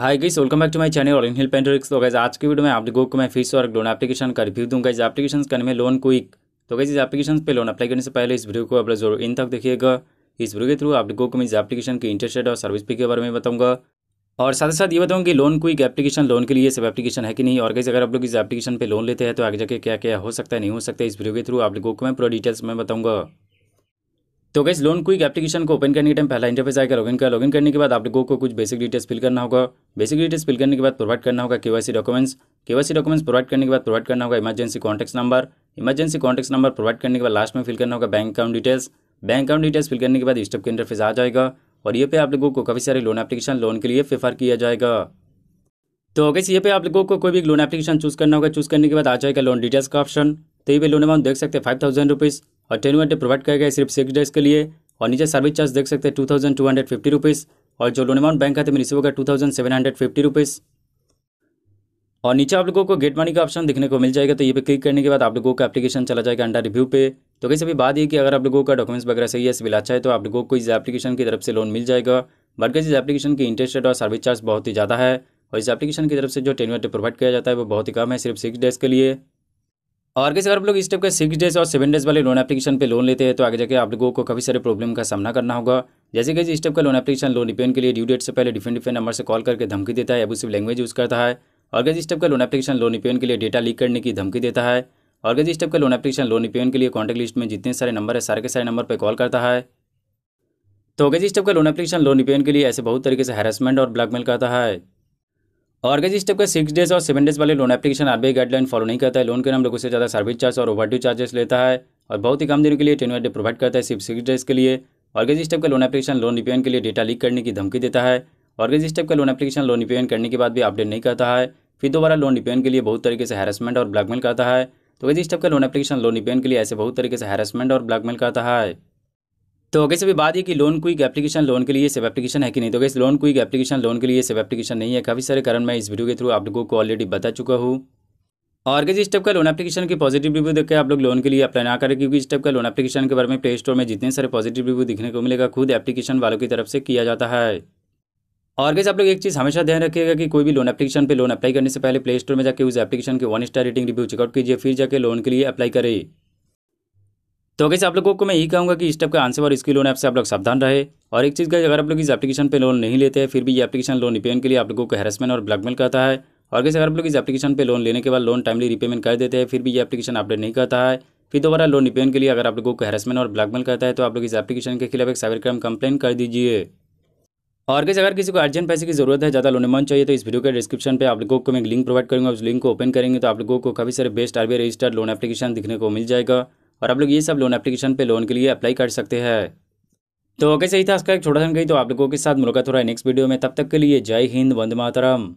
hi guys welcome back to my channel और इनहिल पेंटरिक्स तो गाइस आज के वीडियो में आप लोगों को मैं फीस और लोन एप्लीकेशन का रिव्यू दूंगा इस एप्लीकेशन करने में लोन क्विक तो गाइस इस एप्लीकेशन पे लोन अप्लाई करने से पहले इस वीडियो को आप जरूर इन तक देखिएगा इस वीडियो के थ्रू आप लोगों को मैं इस एप्लीकेशन की इंटरेस्ट और सर्विस फी के बारे में बताऊंगा और साथ ही साथ ये बताऊँ कि लोन क्विक एप्लीकेशन लोन के लिए सब एप्लीकेशन है कि नहीं और गाइस अगर आप लोग इस एप्लीकेशन पर लोन लेते हैं तो आगे जाके क्या क्या हो सकता है नहीं हो सकता इस वीडियो के थ्रू आप लोगों को मैं पूरा डिटेल्स में बताऊंगा तो गैस लोन क्विक एप्लीकेशन को ओपन करने के टाइम पहला इंटरफेस आएगा लॉगिन का लॉगिन करने के बाद आप लोगों को कुछ बेसिक डिटेल्स फिल करना होगा बेसिक डिटेल्स फिल करने के बाद प्रोवाइड करना होगा KYC documents KYC documents provide करने के बाद प्रोवाइड करना होगा emergency contact number emergency contact number provide करने के बाद लास्ट में फिल करना होगा bank account details bank account details fill करने के बाद स्टेप के इंटरफेस आ जाएगा और ये पे आप लोगों को काफ़ी सारे लोन एप्लीकेशन लोन के लिए प्रेफर किया जाएगा तो अगर ये पे आप लोगों को कोई भी लोन एप्लीकेशन चूज करना होगा चूज करने के बाद आ जाएगा लोन डिटेल्स का ऑप्शन तो ये लोन अमाउंट देख सकते हैं फाइव थाउजेंड रुपीज़ और टेन वन डे प्रोवाइड करेगा सिर्फ सिक्स डेज के लिए और नीचे सर्विस चार्ज देख सकते हैं two thousand two hundred fifty rupees और जो लोन अमाउंट बैंक खाते में रिसीव होगा two thousand seven hundred fifty rupees और नीचे आप लोगों को गेट मनी का ऑप्शन दिखने को मिल जाएगा तो ये पे क्लिक करने के बाद आप लोगों का एप्लीकेशन चला जाएगा अंडर रिव्यू पे तो कैसे भी बात ये कि अगर आप लोगों का डॉक्यूमेंट्स वगैरह सही है सिविल अच्छा है तो आप लोगों को इस एप्लीकेशन की तरफ से लोन मिल जाएगा बट कैसे इस एप्लीकेशन की इंटरेस्ट रेट और सर्विस चार्ज बहुत ही ज़्यादा है और इस एप्लीकेशन की तरफ से जो टेनवर प्रोवाइड किया जाता है वो बहुत ही कम है सिर्फ सिक्स डेज़ के लिए और कैसे अगर आप लोग इस टाइप का सिक्स डेज और सेवन डेज वाले लोन एप्लीकेशन पे लोन लेते हैं तो आगे जाके आप लोगों को काफ़ी सारे प्रॉब्लम का सामना करना होगा जैसे कि इस टाइप का लोन एप्लीकेशन लोन रिपेन के लिए ड्यू डेट से पहले डिफरेंट डिफेंट नंबर से कॉल करके धमकी देता है एबूसिव लैंग्वेज यूज़ करता है और गज इस टाइप का लोन एप्लीकेशन लोन रिपेन के लिए डेटा लीक करने की धमकी देता है और गज इस टाइप का लोन एप्लीकेशन लोन रिपेन के लिए कॉन्टैक्ट लिस्ट में जितने सारे नंबर है सारे के सारे नंबर पर कॉल करता है तो गज इस टाइप का लोन एप्लीकेशन लोन रिपेन के लिए ऐसे बहुत तरीके से हेरासमेंट और ब्लैकमेल करता है और गज इस टाइप का सिक्स डेज और सेवन डेज वाले लोन एप्लीकेशन आर गाइडलाइन फॉलो नहीं करता है लोन के नाम लोगों से ज़्यादा सर्विस चार्ज और ओवर चार्जेस लेता है और बहुत ही कम दिन के लिए टेन डे प्रोवाइड करता है सिर्फ सिक्स डेज के लिए ऑर्गेज स्टेप का लोन एप्लीकेशन लोन रिपेयन के लिए डेटा लीक करने की धमकी देता है ऑर्गेज स्टेप का लोन एप्लीकेशन लोन रिपेयन करने के बाद भी अपडेट नहीं करता है फिर दोबारा लोन रिपेयन के लिए बहुत तरीके से हैरेसमेंट और ब्लैकमेल करता है तो ऑर्गेज स्टेप का लोन एप्लीकेशन लोन रिपेयन के लिए ऐसे बहुत तरीके से हैरेसमेंट और ब्लैकमेल करता है तो अगर सभी बात ये कि लोन क्विक एप्लीकेशन लोन के लिए सेव एप्लीकेशन है कि नहीं तो guys loan quick application loan के लिए सेव एप्लीकेशन नहीं है काफ़ी सारे कारण मैं इस वीडियो के थ्रू आप लोगों को ऑलरेडी बता चुका हूँ और गज इस टाइप का लोन एप्लीकेशन की पॉजिटिव रिव्यू देखकर आप लोग लोन के लिए अप्लाई ना करें क्योंकि इस टाइप का लोन एप्लीकेशन के बारे में प्ले स्टोर में जितने सारे पॉजिटिव रिव्यू दिखने को मिलेगा खुद एप्लीकेशन वालों की तरफ से किया जाता है और गैस आप लोग एक चीज़ हमेशा ध्यान रखिएगा कि कोई भी लोन एप्लीकेशन पे लोन अप्लाई करने से पहले प्ले स्टोर में जाके उस एप्लीकेशन के one star rating review check out कीजिए फिर जाके लोन के लिए अप्लाई करें तो कैसे आप लोगों को मैं यही कहूँगा कि इस टाइप का आंसर और इसकी लोन ऐप से आप लोग सावधान रहे और एक चीज़ का अगर आप लोग इस एप्लीकेशन पर लोन नहीं लेते हैं फिर भी ये एप्लीकेशन लोन रिपेन के लिए आप लोगों को हेरसमेंट और ब्लैकमेल करता है और कैसे अगर आप लोग इस एप्लीकेशन पे लोन लेने के बाद लोन टाइमली रिपेमेंट कर देते हैं फिर भी ये एप्लीकेशन अपडेट नहीं करता है फिर दोबारा लोन रिपेमेंट के लिए अगर आप लोगों को हेरसमेंट और ब्लैकमेल करता है तो आप लोग इस एप्लीकेशन के खिलाफ एक साइबर क्राइम कंप्लेन कर दीजिए और कैसे अगर किसी को अर्जेंट पैसे की जरूरत है ज़्यादा लोन अमाउंट चाहिए तो इस वीडियो के डिस्क्रिप्शन पे आप लोगों को मैं एक लिंक प्रोवाइड करूँगा उस लिंक को ओपन करेंगे तो आप लोगों को काफ़ी सारे best RBI registered loan application दिखने को मिल जाएगा और आप लोग ये सब लोन एप्लीकेशन पर लोन के लिए अप्लाई कर सकते हैं तो कैसे ही था इसका एक छोटा सा गई तो आप लोगों के साथ मुलाकात हो रहा है नेक्स्ट वीडियो में तब तक के लिए जय हिंद वंद मातरम